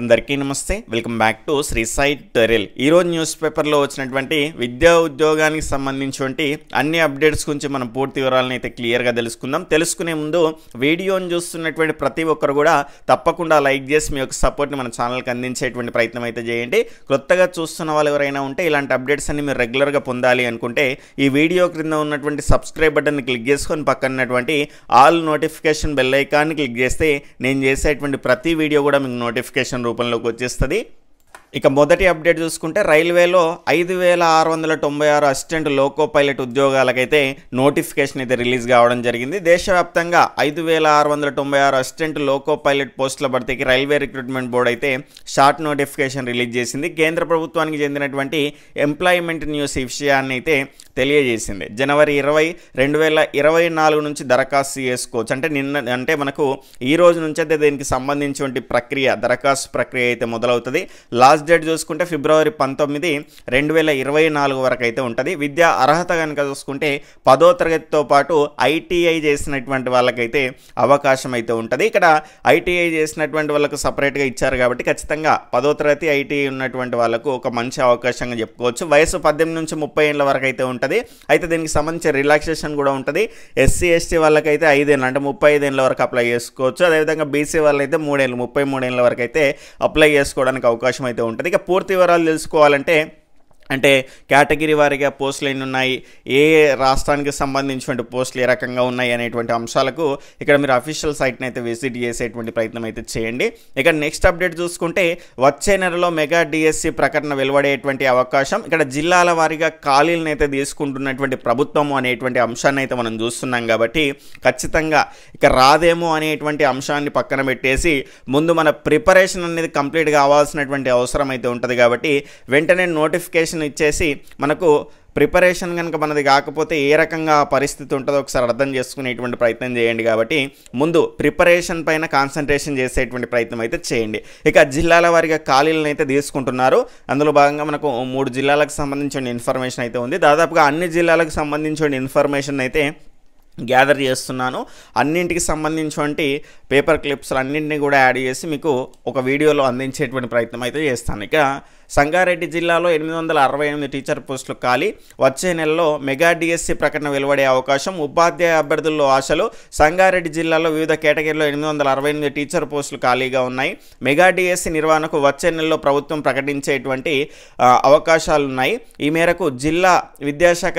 అందరికీ నమస్తే welcome back to Shri site టెరిల్ ఈరోజు న్యూస్ పేపర్లో వచ్చినటువంటి విద్యా ఉద్యోగానికి సంబంధించి అన్ని అప్డేట్స్ గురించి మనం పూర్తి వివరాలను అయితే క్లియర్గా తెలుసుకుందాం తెలుసుకునే ముందు వీడియోని చూస్తున్నటువంటి ప్రతి ఒక్కరు కూడా తప్పకుండా లైక్ చేసి మీ యొక్క సపోర్ట్ని మన ఛానల్కి అందించేటువంటి ప్రయత్నం అయితే చేయండి క్రొత్తగా చూస్తున్న వాళ్ళు ఎవరైనా ఉంటే ఇలాంటి అప్డేట్స్ అన్ని మీరు రెగ్యులర్గా పొందాలి అనుకుంటే ఈ వీడియో క్రింద ఉన్నటువంటి సబ్స్క్రైబ్ బటన్ని క్లిక్ చేసుకొని పక్కనటువంటి ఆల్ నోటిఫికేషన్ బెల్ ఐకాన్ని క్లిక్ చేస్తే నేను చేసేటువంటి ప్రతి వీడియో కూడా మీకు నోటిఫికేషన్ రూపంలోకి వచ్చేస్తుంది ఇక మొదటి అప్డేట్ చూసుకుంటే రైల్వేలో ఐదు వేల ఆరు వందల తొంభై ఆరు అసిస్టెంట్ లోకో పైలట్ ఉద్యోగాలకైతే నోటిఫికేషన్ అయితే రిలీజ్ కావడం జరిగింది దేశవ్యాప్తంగా ఐదు వేల ఆరు వందల తొంభై ఆరు అసిస్టెంట్ లోకో పైలట్ పోస్టుల భర్తీకి రైల్వే రిక్రూట్మెంట్ బోర్డు అయితే షార్ట్ నోటిఫికేషన్ రిలీజ్ చేసింది కేంద్ర ప్రభుత్వానికి చెందినటువంటి ఎంప్లాయ్మెంట్ న్యూస్ ఈ విషయాన్ని అయితే తెలియజేసింది జనవరి ఇరవై రెండు వేల ఇరవై నాలుగు నుంచి దరఖాస్తు చేసుకోవచ్చు అంటే నిన్న అంటే మనకు ఈ రోజు నుంచి అయితే దీనికి సంబంధించినటువంటి ప్రక్రియ దరఖాస్తు ప్రక్రియ అయితే మొదలవుతుంది లాస్ట్ లాస్ట్ డేట్ చూసుకుంటే ఫిబ్రవరి పంతొమ్మిది రెండు వేల ఇరవై నాలుగు వరకు అయితే ఉంటుంది విద్యా అర్హత కనుక చూసుకుంటే పదో తరగతితో పాటు ఐటీఐ చేసినటువంటి వాళ్ళకైతే అవకాశం అయితే ఉంటుంది ఇక్కడ ఐటీఐ చేసినటువంటి వాళ్ళకు సపరేట్గా ఇచ్చారు కాబట్టి ఖచ్చితంగా పదో తరగతి ఐటీఐ ఉన్నటువంటి వాళ్ళకు ఒక మంచి అవకాశంగా చెప్పుకోవచ్చు వయసు పద్దెనిమిది నుంచి ముప్పై ఏళ్ళ వరకు అయితే ఉంటుంది అయితే దీనికి సంబంధించి రిలాక్సేషన్ కూడా ఉంటుంది ఎస్సీ ఎస్టీ వాళ్ళకైతే ఐదేళ్ళు అంటే ముప్పై ఐదేళ్ళ వరకు అప్లై చేసుకోవచ్చు అదేవిధంగా బీసీ వాళ్ళైతే మూడేళ్ళు ముప్పై మూడేళ్ళ వరకు అయితే అప్లై చేసుకోవడానికి అవకాశం అయితే ఉంటుంది ఉంటుంది ఇక పూర్తి వివరాలు తెలుసుకోవాలంటే అంటే కేటగిరీ వారిగా పోస్టులు ఎన్ని ఉన్నాయి ఏ రాష్ట్రానికి సంబంధించినటువంటి పోస్టులు ఏ రకంగా ఉన్నాయి అనేటువంటి అంశాలకు ఇక్కడ మీరు అఫీషియల్ సైట్ని అయితే విజిట్ చేసేటువంటి ప్రయత్నం అయితే చేయండి ఇక నెక్స్ట్ అప్డేట్ చూసుకుంటే వచ్చే నెలలో మెగా డిఎస్సి e ప్రకటన వెలువడేటువంటి అవకాశం ఇక్కడ జిల్లాల వారీగా ఖాళీలను అయితే తీసుకుంటున్నటువంటి ప్రభుత్వము అనేటువంటి అంశాన్ని అయితే మనం చూస్తున్నాం కాబట్టి ఖచ్చితంగా ఇక రాదేమో అనేటువంటి అంశాన్ని పక్కన పెట్టేసి ముందు మన ప్రిపరేషన్ అనేది కంప్లీట్ కావాల్సినటువంటి అవసరం అయితే ఉంటుంది కాబట్టి వెంటనే నోటిఫికేషన్ ఇన్ఫర్మేషన్ ఇచ్చేసి మనకు ప్రిపరేషన్ కనుక మనది కాకపోతే ఏ రకంగా పరిస్థితి ఉంటుందో ఒకసారి అర్థం చేసుకునేటువంటి ప్రయత్నం చేయండి కాబట్టి ముందు ప్రిపరేషన్ పైన కాన్సన్ట్రేషన్ చేసేటువంటి ప్రయత్నం అయితే చేయండి ఇక జిల్లాల వారిగా ఖాళీలను అయితే తీసుకుంటున్నారు అందులో భాగంగా మనకు మూడు జిల్లాలకు సంబంధించిన ఇన్ఫర్మేషన్ అయితే ఉంది దాదాపుగా అన్ని జిల్లాలకు సంబంధించిన ఇన్ఫర్మేషన్ అయితే గ్యాదర్ చేస్తున్నాను అన్నింటికి సంబంధించినటువంటి పేపర్ క్లిప్స్ అన్నింటినీ కూడా యాడ్ చేసి మీకు ఒక వీడియోలో అందించేటువంటి ప్రయత్నం అయితే చేస్తాను ఇక సంగారెడ్డి జిల్లాలో ఎనిమిది వందల అరవై ఎనిమిది టీచర్ పోస్టులు ఖాళీ వచ్చే నెలలో మెగా డిఎస్సి ప్రకటన వెలువడే అవకాశం ఉపాధ్యాయ అభ్యర్థుల్లో ఆశలు సంగారెడ్డి జిల్లాలో వివిధ కేటగిరీలో ఎనిమిది వందల అరవై ఎనిమిది టీచర్ పోస్టులు ఖాళీగా ఉన్నాయి మెగా డిఎస్సి నిర్వహణకు వచ్చే నెలలో ప్రభుత్వం ప్రకటించేటువంటి అవకాశాలు ఉన్నాయి ఈ మేరకు జిల్లా విద్యాశాఖ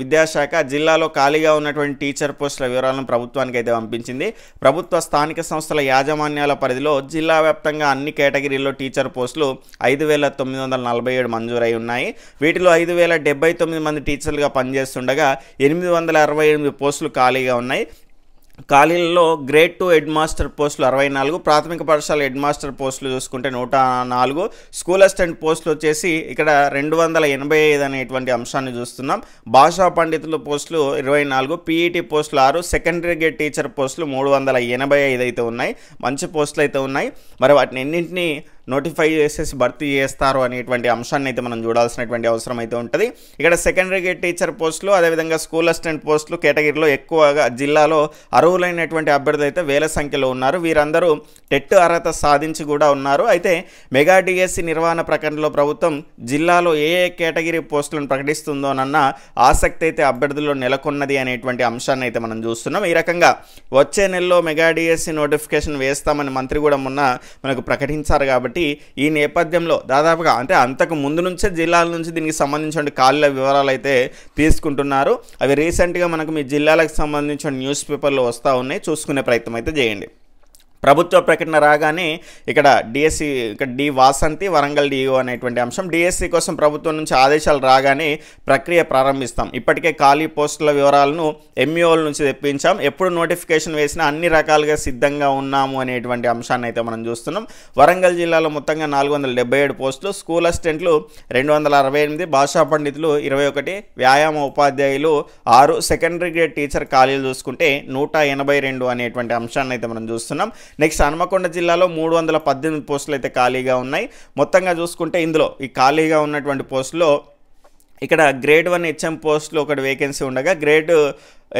విద్యాశాఖ జిల్లాలో ఖాళీగా ఉన్నటువంటి టీచర్ పోస్టుల వివరాలను ప్రభుత్వానికి అయితే పంపించింది ప్రభుత్వ స్థానిక సంస్థల యాజమాన్యాల పరిధిలో జిల్లా వ్యాప్తంగా అన్ని కేటగిరీల్లో టీచర్ పోస్టులు ఐదు వేల తొమ్మిది తొమ్మిది వందల నలభై ఏడు మంజూరై ఉన్నాయి వీటిలో ఐదు వేల డెబ్బై తొమ్మిది మంది టీచర్లుగా పనిచేస్తుండగా ఎనిమిది వందల అరవై ఎనిమిది పోస్టులు ఖాళీగా ఉన్నాయి ఖాళీల్లో గ్రేడ్ టూ హెడ్ మాస్టర్ పోస్టులు అరవై నాలుగు ప్రాథమిక పాఠశాల హెడ్ మాస్టర్ పోస్టులు చూసుకుంటే నూట నాలుగు స్కూల్ అసిస్టెంట్ పోస్టులు వచ్చేసి ఇక్కడ రెండు వందల ఎనభై ఐదు అనేటువంటి అంశాన్ని చూస్తున్నాం భాషా పండితుల పోస్టులు ఇరవై నాలుగు పీఈటీ పోస్టులు ఆరు సెకండరీ గ్రేడ్ టీచర్ పోస్టులు మూడు వందల ఎనభై ఐదు అయితే ఉన్నాయి మంచి పోస్టులు అయితే ఉన్నాయి మరి వాటిని ఎన్నింటినీ నోటిఫై చేసేసి భర్తీ చేస్తారు అనేటువంటి అంశాన్ని అయితే మనం చూడాల్సినటువంటి అవసరం అయితే ఉంటుంది ఇక్కడ సెకండరీ టీచర్ పోస్టులు అదేవిధంగా స్కూల్ అసిస్టెంట్ పోస్టులు కేటగిరీలో ఎక్కువగా జిల్లాలో అర్హులైనటువంటి అభ్యర్థులు అయితే వేల సంఖ్యలో ఉన్నారు వీరందరూ టెట్ అర్హత సాధించి కూడా ఉన్నారు అయితే మెగా డిఎస్సి e నిర్వహణ ప్రకటనలో ప్రభుత్వం జిల్లాలో ఏ ఏ కేటగిరీ పోస్టులను ప్రకటిస్తుందోనన్న ఆసక్తి అయితే అభ్యర్థుల్లో నెలకొన్నది అనేటువంటి అంశాన్ని అయితే మనం చూస్తున్నాం ఈ రకంగా వచ్చే నెలలో మెగా డిఎస్సి నోటిఫికేషన్ e వేస్తామని మంత్రి కూడా మొన్న మనకు ప్రకటించారు కాబట్టి కాబట్టి ఈ నేపథ్యంలో దాదాపుగా అంటే అంతకు ముందు నుంచే జిల్లాల నుంచి దీనికి సంబంధించిన ఖాళీల వివరాలు అయితే తీసుకుంటున్నారు అవి రీసెంట్గా మనకు మీ జిల్లాలకు సంబంధించిన న్యూస్ పేపర్లు వస్తూ ఉన్నాయి చూసుకునే ప్రయత్నం అయితే చేయండి ప్రభుత్వ ప్రకటన రాగానే ఇక్కడ డిఎస్సి ఇక్కడ డి వాసంతి వరంగల్ డిఓ అనేటువంటి అంశం డిఎస్సి కోసం ప్రభుత్వం నుంచి ఆదేశాలు రాగానే ప్రక్రియ ప్రారంభిస్తాం ఇప్పటికే ఖాళీ పోస్టుల వివరాలను ఎంఈఓల e నుంచి తెప్పించాం ఎప్పుడు నోటిఫికేషన్ వేసినా అన్ని రకాలుగా సిద్ధంగా ఉన్నాము అనేటువంటి అంశాన్ని అయితే మనం చూస్తున్నాం వరంగల్ జిల్లాలో మొత్తంగా నాలుగు వందల ఏడు పోస్టులు స్కూల్ అసిస్టెంట్లు రెండు వందల అరవై ఎనిమిది భాషా పండితులు ఇరవై ఒకటి వ్యాయామ ఉపాధ్యాయులు ఆరు సెకండరీ గ్రేడ్ టీచర్ ఖాళీలు చూసుకుంటే నూట ఎనభై రెండు అనేటువంటి అంశాన్ని అయితే మనం చూస్తున్నాం నెక్స్ట్ హనుమకొండ జిల్లాలో మూడు వందల పద్దెనిమిది పోస్టులు అయితే ఖాళీగా ఉన్నాయి మొత్తంగా చూసుకుంటే ఇందులో ఈ ఖాళీగా ఉన్నటువంటి పోస్టులో ఇక్కడ గ్రేడ్ వన్ హెచ్ఎం పోస్టులు ఒకటి వేకెన్సీ ఉండగా గ్రేడ్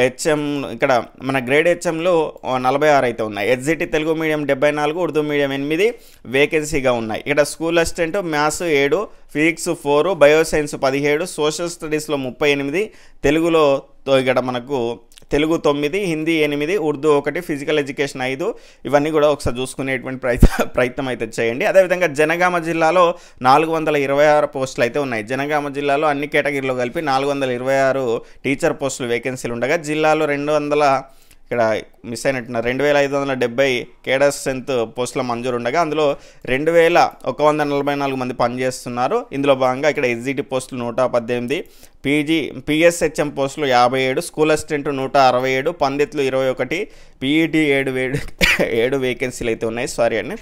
హెచ్ఎం ఇక్కడ మన గ్రేడ్ హెచ్ఎంలో నలభై ఆరు అయితే ఉన్నాయి ఎస్జిటి తెలుగు మీడియం డెబ్బై నాలుగు ఉర్దూ మీడియం ఎనిమిది వేకెన్సీగా ఉన్నాయి ఇక్కడ స్కూల్ అసిస్టెంట్ మ్యాథ్స్ ఏడు ఫిజిక్స్ ఫోరు బయోసైన్స్ పదిహేడు సోషల్ స్టడీస్లో ముప్పై ఎనిమిది తెలుగులో ఇక్కడ మనకు తెలుగు తొమ్మిది హిందీ ఎనిమిది ఉర్దూ ఒకటి ఫిజికల్ ఎడ్యుకేషన్ ఐదు ఇవన్నీ కూడా ఒకసారి చూసుకునేటువంటి ప్రయత్న ప్రయత్నం అయితే చేయండి అదేవిధంగా జనగామ జిల్లాలో నాలుగు వందల ఇరవై ఆరు పోస్టులు అయితే ఉన్నాయి జనగామ జిల్లాలో అన్ని కేటగిరీలో కలిపి నాలుగు వందల ఇరవై ఆరు టీచర్ పోస్టులు వేకెన్సీలు ఉండగా జిల్లాలో రెండు వందల ఇక్కడ మిస్ అయినట్టున్న రెండు వేల ఐదు వందల డెబ్బై కేడర్స్ సెంత్ పోస్టుల మంజూరు ఉండగా అందులో రెండు వేల ఒక వంద నలభై నాలుగు మంది పనిచేస్తున్నారు ఇందులో భాగంగా ఇక్కడ ఎస్జిటి పోస్టులు నూట పద్దెనిమిది పీజీ పిఎస్హెచ్ఎం పోస్టులు యాభై ఏడు స్కూల్ అసిస్టెంట్ నూట అరవై ఏడు పండితులు ఇరవై ఒకటి పీఈటీ ఏడు వేడు ఏడు వేకెన్సీలు అయితే ఉన్నాయి సారీ అండి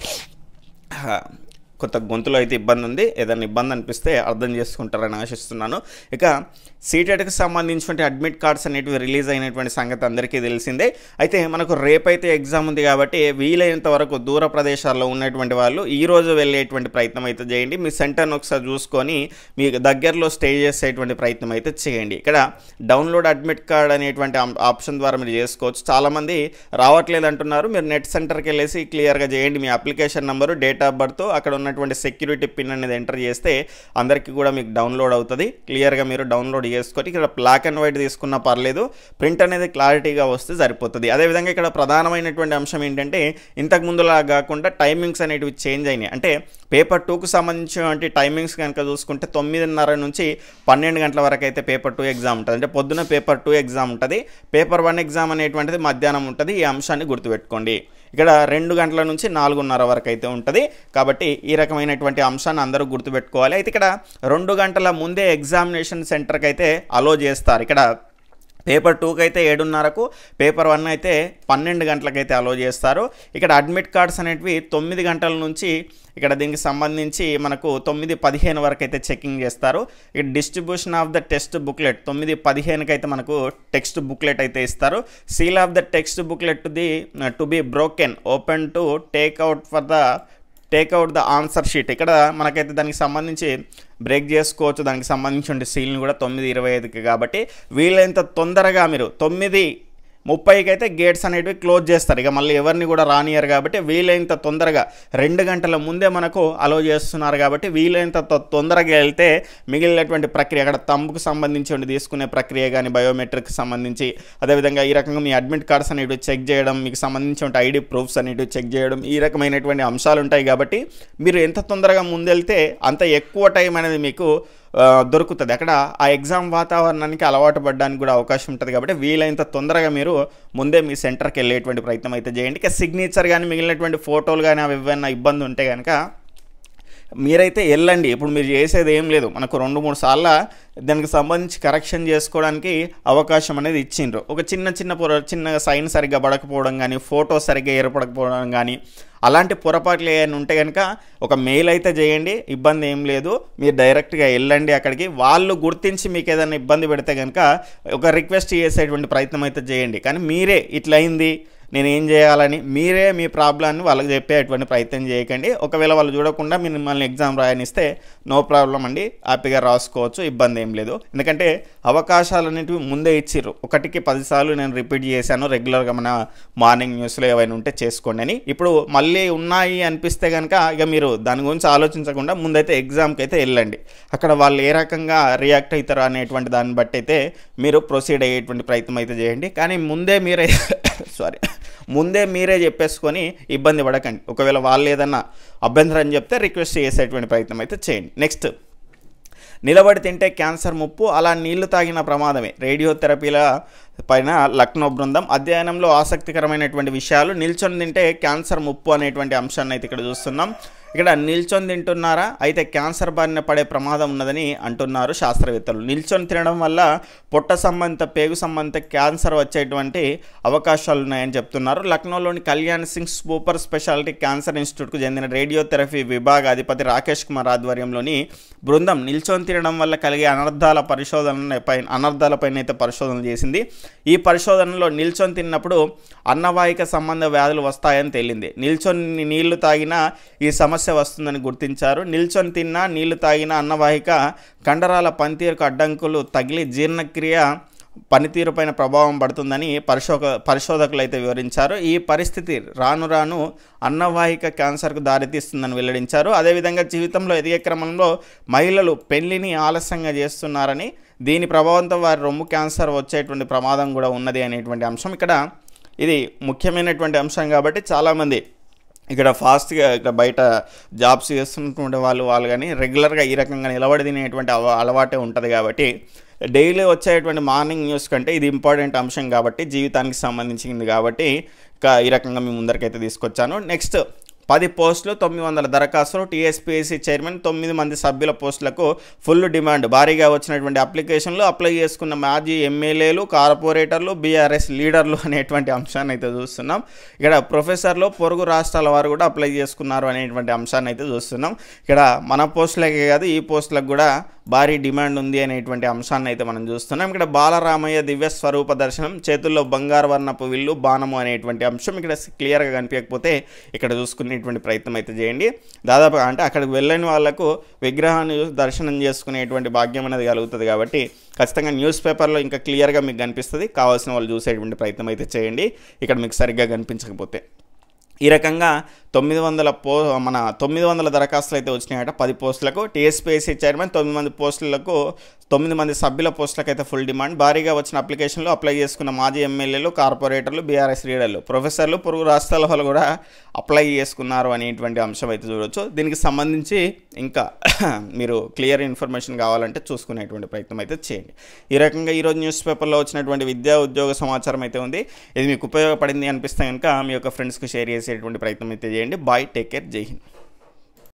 కొత్త గొంతులో అయితే ఇబ్బంది ఉంది ఏదైనా ఇబ్బంది అనిపిస్తే అర్థం చేసుకుంటారని ఆశిస్తున్నాను ఇక సీటెట్కి సంబంధించినటువంటి అడ్మిట్ కార్డ్స్ అనేటివి రిలీజ్ అయినటువంటి సంగతి అందరికీ తెలిసిందే అయితే మనకు రేపైతే ఎగ్జామ్ ఉంది కాబట్టి వీలైనంత వరకు దూర ప్రదేశాల్లో ఉన్నటువంటి వాళ్ళు ఈరోజు వెళ్ళేటువంటి ప్రయత్నం అయితే చేయండి మీ సెంటర్ను ఒకసారి చూసుకొని మీ దగ్గరలో స్టే చేసేటువంటి ప్రయత్నం అయితే చేయండి ఇక్కడ డౌన్లోడ్ అడ్మిట్ కార్డ్ అనేటువంటి ఆప్షన్ ద్వారా మీరు చేసుకోవచ్చు చాలామంది రావట్లేదు అంటున్నారు మీరు నెట్ సెంటర్కి వెళ్ళేసి క్లియర్గా చేయండి మీ application number date of birth అక్కడ ఉన్నటువంటి సెక్యూరిటీ పిన్ అనేది ఎంటర్ చేస్తే అందరికీ కూడా మీకు డౌన్లోడ్ అవుతుంది క్లియర్గా మీరు డౌన్లోడ్ చేసుకొని ఇక్కడ బ్లాక్ అండ్ వైట్ తీసుకున్నా పర్లేదు ప్రింట్ అనేది క్లారిటీగా వస్తే సరిపోతుంది అదేవిధంగా ఇక్కడ ప్రధానమైనటువంటి అంశం ఏంటంటే ఇంతకు ముందులా కాకుండా టైమింగ్స్ అనేటివి చేంజ్ అయినాయి అంటే పేపర్ టూకు సంబంధించినటువంటి టైమింగ్స్ కనుక చూసుకుంటే తొమ్మిదిన్నర నుంచి పన్నెండు గంటల వరకు అయితే పేపర్ టూ ఎగ్జామ్ ఉంటుంది అంటే పొద్దున పేపర్ టూ ఎగ్జామ్ ఉంటుంది పేపర్ వన్ ఎగ్జామ్ అనేటువంటిది మధ్యాహ్నం ఉంటుంది ఈ అంశాన్ని గుర్తుపెట్టుకోండి ఇక్కడ రెండు గంటల నుంచి నాలుగున్నర వరకు అయితే ఉంటుంది కాబట్టి ఈ రకమైనటువంటి అంశాన్ని అందరూ గుర్తుపెట్టుకోవాలి అయితే ఇక్కడ రెండు గంటల ముందే ఎగ్జామినేషన్ సెంటర్కి అయితే అలో చేస్తారు ఇక్కడ పేపర్ టూకి అయితే ఏడున్నరకు పేపర్ వన్ అయితే పన్నెండు గంటలకైతే అలో చేస్తారు ఇక్కడ అడ్మిట్ కార్డ్స్ అనేటివి తొమ్మిది గంటల నుంచి ఇక్కడ దీనికి సంబంధించి మనకు తొమ్మిది పదిహేను వరకు అయితే చెకింగ్ చేస్తారు ఇక distribution of the text booklet తొమ్మిది పదిహేనుకి అయితే మనకు టెక్స్ట్ బుక్లెట్ అయితే ఇస్తారు seal of the text booklet the to be broken open to take out for the takeout the answer sheet ఇక్కడ మనకైతే దానికి సంబంధించి బ్రేక్ చేసుకోవచ్చు దానికి సంబంధించి సీల్ని కూడా తొమ్మిది ఇరవై ఐదుకి కాబట్టి వీలైనంత తొందరగా మీరు తొమ్మిది ముప్పైకి అయితే గేట్స్ అనేటివి క్లోజ్ చేస్తారు ఇక మళ్ళీ ఎవరిని కూడా రానియరు కాబట్టి వీలైనంత తొందరగా రెండు గంటల ముందే మనకు అలో చేస్తున్నారు కాబట్టి వీలైనంత తొందరగా వెళ్తే మిగిలినటువంటి ప్రక్రియ అక్కడ తంబుకు సంబంధించి తీసుకునే ప్రక్రియ కానీ బయోమెట్రిక్ సంబంధించి అదేవిధంగా ఈ రకంగా మీ అడ్మిట్ కార్డ్స్ అనేటివి చెక్ చేయడం మీకు సంబంధించిన ఐడి ప్రూఫ్స్ అనేటివి చెక్ చేయడం ఈ రకమైనటువంటి అంశాలు ఉంటాయి కాబట్టి మీరు ఎంత తొందరగా ముందెళ్తే అంత ఎక్కువ టైం అనేది మీకు దొరుకుతుంది అక్కడ ఆ ఎగ్జామ్ వాతావరణానికి అలవాటు పడడానికి కూడా అవకాశం ఉంటుంది కాబట్టి వీలైనంత తొందరగా మీరు ముందే మీ సెంటర్కి వెళ్ళేటువంటి ప్రయత్నం అయితే చేయండి ఇక సిగ్నేచర్ కానీ మిగిలినటువంటి ఫోటోలు కానీ అవి ఏమైనా ఇబ్బంది ఉంటే కనుక మీరైతే వెళ్ళండి ఇప్పుడు మీరు చేసేది ఏం లేదు మనకు రెండు మూడు సార్లు దానికి సంబంధించి కరెక్షన్ చేసుకోవడానికి అవకాశం అనేది ఇచ్చిండ్రు ఒక చిన్న చిన్న పొర చిన్న సైన్ సరిగ్గా పడకపోవడం కానీ ఫోటో సరిగ్గా ఏర్పడకపోవడం కానీ అలాంటి పొరపాట్లు ఏమైనా ఉంటే కనుక ఒక మెయిల్ అయితే చేయండి ఇబ్బంది ఏం లేదు మీరు డైరెక్ట్గా వెళ్ళండి అక్కడికి వాళ్ళు గుర్తించి మీకు ఏదైనా ఇబ్బంది పెడితే కనుక ఒక రిక్వెస్ట్ చేసేటువంటి ప్రయత్నం అయితే చేయండి కానీ మీరే ఇట్లయింది నేను ఏం చేయాలని మీరే మీ ప్రాబ్లాన్ని వాళ్ళకి చెప్పేటువంటి ప్రయత్నం చేయకండి ఒకవేళ వాళ్ళు చూడకుండా మీరు మిమ్మల్ని ఎగ్జామ్ రాయనిస్తే నో ప్రాబ్లం అండి హ్యాపీగా రాసుకోవచ్చు ఇబ్బంది ఏం లేదు ఎందుకంటే అవకాశాలు అనేటివి ముందే ఇచ్చిర్రు ఒకటికి పదిసార్లు నేను రిపీట్ చేశాను రెగ్యులర్గా మన మార్నింగ్ న్యూస్లో ఏవైనా ఉంటే చేసుకోండి అని ఇప్పుడు మళ్ళీ ఉన్నాయి అనిపిస్తే కనుక ఇక మీరు దాని గురించి ఆలోచించకుండా ముందైతే ఎగ్జామ్కి అయితే వెళ్ళండి అక్కడ వాళ్ళు ఏ రకంగా రియాక్ట్ అవుతారు అనేటువంటి దాన్ని బట్టి అయితే మీరు ప్రొసీడ్ అయ్యేటువంటి ప్రయత్నం అయితే చేయండి కానీ ముందే మీరే సారీ ముందే మీరే చెప్పేసుకొని ఇబ్బంది పడకండి ఒకవేళ వాళ్ళు ఏదన్నా అభ్యంతరం చెప్తే రిక్వెస్ట్ చేసేటువంటి ప్రయత్నం అయితే చేయండి నెక్స్ట్ నిలబడి తింటే క్యాన్సర్ ముప్పు అలా నీళ్లు తాగిన ప్రమాదమే రేడియోథెరపీల పైన లక్నో బృందం అధ్యయనంలో ఆసక్తికరమైనటువంటి విషయాలు నిల్చొని తింటే క్యాన్సర్ ముప్పు అనేటువంటి అంశాన్ని అయితే ఇక్కడ చూస్తున్నాం ఇక్కడ నిల్చొని తింటున్నారా అయితే క్యాన్సర్ బారిన పడే ప్రమాదం ఉన్నదని అంటున్నారు శాస్త్రవేత్తలు నిల్చొని తినడం వల్ల పొట్ట సంబంధిత పేగు సంబంధిత క్యాన్సర్ వచ్చేటువంటి అవకాశాలు ఉన్నాయని చెప్తున్నారు లక్నోలోని Kalyan Singh super speciality cancer ఇన్స్టిట్యూట్కు చెందిన రేడియోథెరపీ విభాగ అధిపతి రాకేష్ కుమార్ ఆధ్వర్యంలోని బృందం నిల్చొని తినడం వల్ల కలిగే అనర్థాల పరిశోధనపై అనర్ధాలపైన అయితే పరిశోధనలు చేసింది ఈ పరిశోధనలో నిల్చొని తిన్నప్పుడు అన్నవాహిక సంబంధ వ్యాధులు వస్తాయని తేలింది నిల్చొని నీళ్లు తాగినా ఈ సమస్య సమస్య వస్తుందని గుర్తించారు నిల్చొని తిన్నా నీళ్లు తాగిన అన్నవాహిక కండరాల పనితీరుకు అడ్డంకులు తగిలి జీర్ణక్రియ పనితీరు పైన ప్రభావం పడుతుందని పరిశోక పరిశోధకులు అయితే వివరించారు ఈ పరిస్థితి రాను రాను అన్నవాహిక క్యాన్సర్కు దారితీస్తుందని వెల్లడించారు అదేవిధంగా జీవితంలో ఎదిగే క్రమంలో మహిళలు పెళ్లిని ఆలస్యంగా చేస్తున్నారని దీని ప్రభావంతో వారి రొమ్ము క్యాన్సర్ వచ్చేటువంటి ప్రమాదం కూడా ఉన్నది అనేటువంటి అంశం ఇక్కడ ఇది ముఖ్యమైనటువంటి అంశం కాబట్టి చాలామంది ఇక్కడ ఫాస్ట్గా ఇక్కడ బయట జాబ్స్ చేస్తున్నటువంటి వాళ్ళు వాళ్ళు కానీ రెగ్యులర్గా ఈ రకంగా నిలబడి తినేటువంటి అలవాటే ఉంటుంది కాబట్టి డైలీ వచ్చేటువంటి మార్నింగ్ న్యూస్ కంటే ఇది ఇంపార్టెంట్ అంశం కాబట్టి జీవితానికి సంబంధించింది కాబట్టి ఈ రకంగా మేము ముందరికైతే తీసుకొచ్చాను నెక్స్ట్ పది పోస్టులు తొమ్మిది వందల దరఖాస్తులు టీఎస్పీఎస్సీ చైర్మన్ తొమ్మిది మంది సభ్యుల పోస్టులకు ఫుల్ డిమాండ్ భారీగా వచ్చినటువంటి అప్లికేషన్లు అప్లై చేసుకున్న మాజీ ఎమ్మెల్యేలు కార్పొరేటర్లు బీఆర్ఎస్ లీడర్లు అనేటువంటి అంశాన్ని అయితే చూస్తున్నాం ఇక్కడ ప్రొఫెసర్లు పొరుగు రాష్ట్రాల వారు కూడా అప్లై చేసుకున్నారు అనేటువంటి అంశాన్ని అయితే చూస్తున్నాం ఇక్కడ మన పోస్టులకే కాదు ఈ పోస్టులకు కూడా భారీ డిమాండ్ ఉంది అనేటువంటి అంశాన్ని అయితే మనం చూస్తున్నాం ఇక్కడ బాలరామయ్య దివ్య స్వరూప దర్శనం చేతుల్లో బంగారు వర్ణపు విల్లు బాణము అనేటువంటి అంశం ఇక్కడ క్లియర్గా కనిపించకపోతే ఇక్కడ చూసుకునేటువంటి ప్రయత్నం అయితే చేయండి దాదాపుగా అంటే అక్కడికి వెళ్ళని వాళ్లకు విగ్రహాన్ని దర్శనం చేసుకునేటువంటి భాగ్యం అనేది కలుగుతుంది కాబట్టి ఖచ్చితంగా న్యూస్ పేపర్లో ఇంకా క్లియర్గా మీకు కనిపిస్తుంది కావాల్సిన వాళ్ళు చూసేటువంటి ప్రయత్నం అయితే చేయండి ఇక్కడ మీకు సరిగ్గా కనిపించకపోతే ఈ రకంగా తొమ్మిది వందల పో మన తొమ్మిది వందల దరఖాస్తులు అయితే వచ్చినాయట పది పోస్టులకు టీఎస్పీఎస్సీ చైర్మన్ తొమ్మిది మంది పోస్టులకు తొమ్మిది మంది సభ్యుల పోస్టులకు అయితే ఫుల్ డిమాండ్ భారీగా వచ్చిన అప్లికేషన్లు అప్లై చేసుకున్న మాజీ ఎమ్మెల్యేలు కార్పొరేటర్లు బీఆర్ఎస్ లీడర్లు ప్రొఫెసర్లు పొరుగు రాష్ట్రాల వాళ్ళు కూడా అప్లై చేసుకున్నారు అనేటువంటి అంశం అయితే చూడవచ్చు దీనికి సంబంధించి ఇంకా మీరు క్లియర్ ఇన్ఫర్మేషన్ కావాలంటే చూసుకునేటువంటి ప్రయత్నం అయితే చేయండి ఈ రకంగా ఈరోజు న్యూస్ పేపర్లో వచ్చినటువంటి విద్యా ఉద్యోగ సమాచారం అయితే ఉంది ఇది మీకు ఉపయోగపడింది అనిపిస్తే కనుక మీ యొక్క ఫ్రెండ్స్కి షేర్ చేసేటువంటి ప్రయత్నం అయితే చేయండి చేయండి బాయ్ టేక్ కేర్ జై హింద్